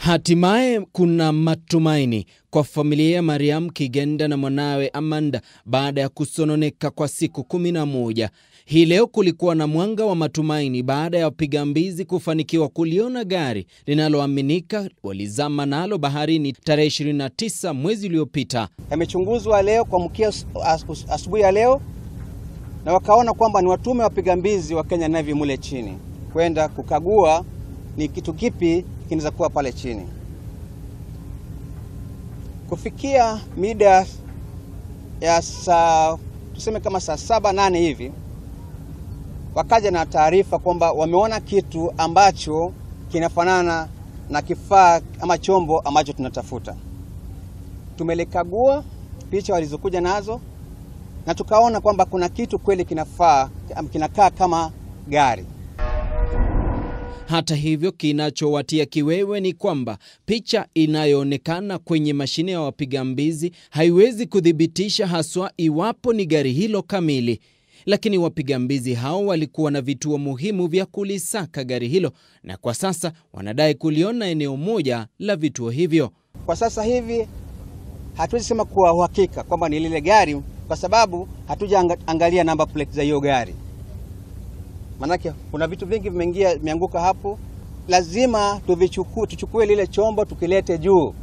Hatimaye kuna matumaini kwa familia ya Mariam Kigenda na mwanawe Amanda baada ya kusononeka kwa siku kumi na moja. Hii leo kulikuwa na mwanga wa matumaini baada ya wapiga mbizi kufanikiwa kuliona gari linaloaminika walizama nalo baharini tarehe 29 mwezi uliopita. Yamechunguzwa leo kwa mkia asubuhi ya leo, na wakaona kwamba ni watume wapiga mbizi wa Kenya Navy mule chini kwenda kukagua ni kitu kipi kinaweza kuwa pale chini. Kufikia mida ya saa tuseme kama saa saba nane hivi, wakaja na taarifa kwamba wameona kitu ambacho kinafanana na kifaa ama chombo ambacho tunatafuta. Tumelikagua picha walizokuja nazo na tukaona kwamba kuna kitu kweli kinafaa kinakaa kama gari. Hata hivyo, kinachowatia kiwewe ni kwamba picha inayoonekana kwenye mashine ya wapiga mbizi haiwezi kuthibitisha haswa iwapo ni gari hilo kamili lakini wapiga mbizi hao walikuwa na vituo muhimu vya kulisaka gari hilo na kwa sasa wanadai kuliona eneo moja la vituo hivyo. Kwa sasa hivi hatuwezi sema kwa uhakika kwamba ni lile gari, kwa sababu hatujaangalia namba plate za hiyo gari maanake kuna vitu vingi vimeingia vimeanguka hapo. Lazima tuvichukue, tuchukue lile chombo tukilete juu,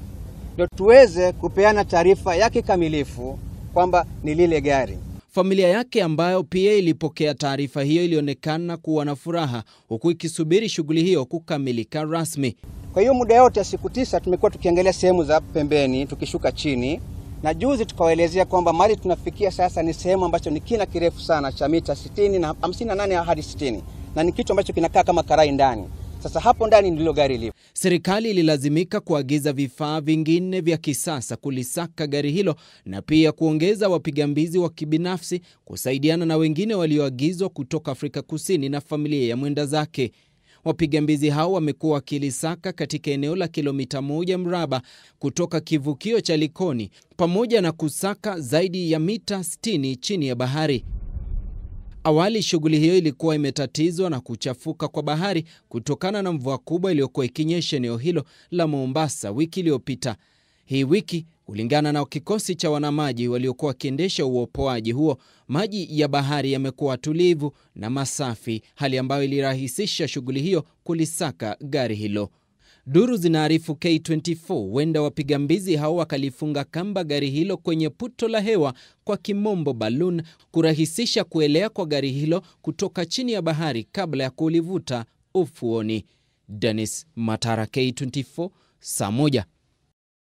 ndio tuweze kupeana taarifa yake kamilifu kwamba ni lile gari. Familia yake ambayo pia ilipokea taarifa hiyo ilionekana kuwa na furaha, huku ikisubiri shughuli hiyo kukamilika rasmi. Kwa hiyo muda yote ya siku tisa tumekuwa tukiangalia sehemu za pembeni, tukishuka chini na juzi tukawaelezea kwamba mali tunafikia sasa ni sehemu ambacho ni kina kirefu sana cha mita 60 na 58 hadi 60 na ni kitu ambacho kinakaa kama karai ndani. Sasa hapo ndani ndilo gari lipo. Serikali ililazimika kuagiza vifaa vingine vya kisasa kulisaka gari hilo na pia kuongeza wapigambizi wa kibinafsi kusaidiana na wengine walioagizwa kutoka Afrika Kusini na familia ya mwenda zake. Wapiga mbizi hao wamekuwa wakilisaka katika eneo la kilomita moja mraba kutoka kivukio cha Likoni pamoja na kusaka zaidi ya mita 60 chini ya bahari. Awali shughuli hiyo ilikuwa imetatizwa na kuchafuka kwa bahari kutokana na mvua kubwa iliyokuwa ikinyesha eneo hilo la Mombasa wiki iliyopita. Hii wiki kulingana na kikosi cha wanamaji waliokuwa wakiendesha uopoaji huo, maji ya bahari yamekuwa tulivu na masafi, hali ambayo ilirahisisha shughuli hiyo kulisaka gari hilo. Duru zinaarifu K24 huenda wapiga mbizi hao wakalifunga kamba gari hilo kwenye puto la hewa, kwa kimombo balloon, kurahisisha kuelea kwa gari hilo kutoka chini ya bahari kabla ya kulivuta ufuoni. Dennis Matara, K24, saa moja.